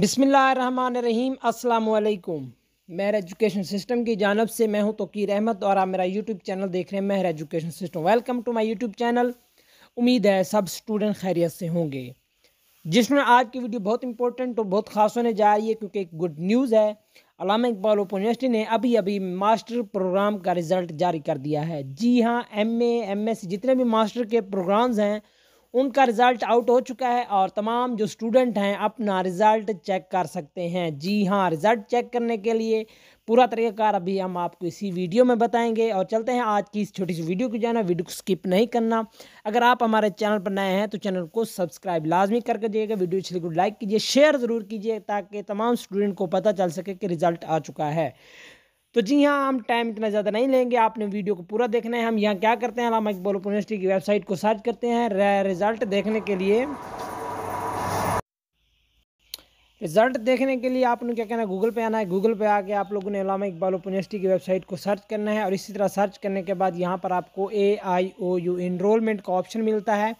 बिसमीम् अल्लाम महर education system की जानब से मैं हूं तोकीर अहमद और आप मेरा यूट्यूब चैनल देख रहे हैं Mehar education system welcome to my YouTube channel उम्मीद है सब स्टूडेंट खैरियत से होंगे जिसमें आज की वीडियो बहुत इंपॉर्टेंट और बहुत खास होने जा रही है क्योंकि एक गुड न्यूज़ है अलामा इकबाल ओपन यूनिवर्सिटी ने अभी अभी मास्टर प्रोग्राम का रिज़ल्ट जारी कर दिया है जी हाँ एम ए एम एस जितने भी मास्टर के प्रोग्राम्स हैं उनका रिज़ल्ट आउट हो चुका है और तमाम जो स्टूडेंट हैं अपना रिज़ल्ट चेक कर सकते हैं जी हाँ रिज़ल्ट चेक करने के लिए पूरा तरीक़ाकार अभी हम आपको इसी वीडियो में बताएंगे और चलते हैं आज की इस छोटी सी वीडियो को जाना वीडियो को स्किप नहीं करना अगर आप हमारे चैनल पर नए हैं तो चैनल को सब्सक्राइब लाजमी करके दीजिएगा वीडियो अच्छी तो लाइक कीजिए शेयर ज़रूर कीजिए ताकि तमाम स्टूडेंट को पता चल सके कि रिज़ल्ट आ चुका है तो जी हाँ हम टाइम इतना ज़्यादा नहीं लेंगे आपने वीडियो को पूरा देखना है हम यहाँ क्या करते हैं अलामा इकबाल यूनिवर्सिटी की वेबसाइट को सर्च करते हैं रिज़ल्ट देखने के लिए रिजल्ट देखने के लिए आपने क्या करना है गूगल पे आना है गूगल पे आके आप लोगों ने अलामा इकबाल यूनिवर्सिटी की वेबसाइट को सर्च करना है और इसी तरह सर्च करने के बाद यहाँ पर आपको A I O U enrolment का ऑप्शन मिलता है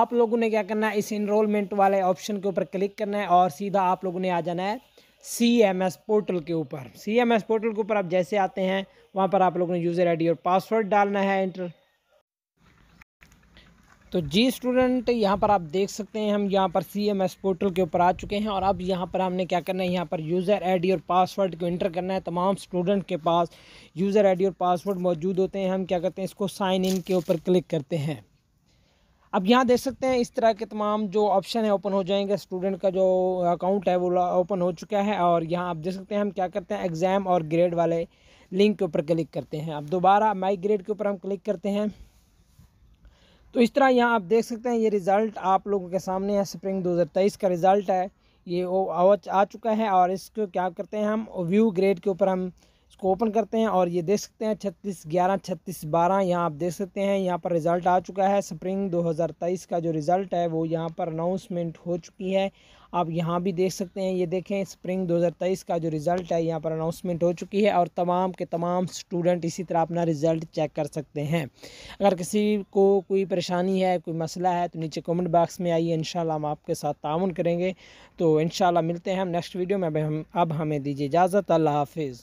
आप लोगों ने क्या करना है इस इनरोलमेंट वाले ऑप्शन के ऊपर क्लिक करना है और सीधा आप लोगों ने आ जाना है सी एम एस पोर्टल के ऊपर सी एम एस पोर्टल के ऊपर आप जैसे आते हैं वहाँ पर आप लोगों ने यूज़र आईडी और पासवर्ड डालना है एंटर तो जी स्टूडेंट यहाँ पर आप देख सकते हैं हम यहाँ पर सी एम एस पोर्टल के ऊपर आ चुके हैं और अब यहाँ पर हमने क्या करना है यहाँ पर यूज़र आईडी और पासवर्ड को इंटर करना है तमाम स्टूडेंट के पास यूज़र डी और पासवर्ड मौजूद होते हैं हम क्या करते हैं इसको साइन इन के ऊपर क्लिक करते हैं अब यहाँ देख सकते हैं इस तरह के तमाम जो ऑप्शन है ओपन हो जाएंगे स्टूडेंट का जो अकाउंट है वो ओपन हो चुका है और यहाँ आप देख सकते हैं हम क्या करते हैं एग्ज़ाम और ग्रेड वाले लिंक के ऊपर क्लिक करते हैं अब दोबारा माई ग्रेड के ऊपर हम क्लिक करते हैं तो इस तरह यहाँ आप देख सकते हैं ये रिज़ल्ट आप लोगों के सामने है स्प्रिंग दो का रिज़ल्ट है ये वो आ चुका है और इसको क्या करते हैं हम व्यू ग्रेड के ऊपर हम इसको ओपन करते हैं और ये देख सकते हैं छत्तीस ग्यारह छत्तीस बारह यहाँ आप देख सकते हैं यहाँ पर रिज़ल्ट आ चुका है स्प्रिंग 2023 का जो रिज़ल्ट है वो यहाँ पर अनाउंसमेंट हो चुकी है आप यहाँ भी देख सकते हैं ये देखें स्प्रिंग 2023 का जो रिज़ल्ट है यहाँ पर अनाउंसमेंट हो चुकी है और तमाम के तमाम स्टूडेंट इसी तरह अपना रिज़ल्ट चेक कर सकते हैं अगर किसी को कोई परेशानी है कोई मसला है तो नीचे कमेंट बॉक्स में आइए इन हम आपके साथ ताउन करेंगे तो इन मिलते हैं हम नेक्स्ट वीडियो में अब हम अब हमें दीजिए इजाज़त अल्लाह हाफिज़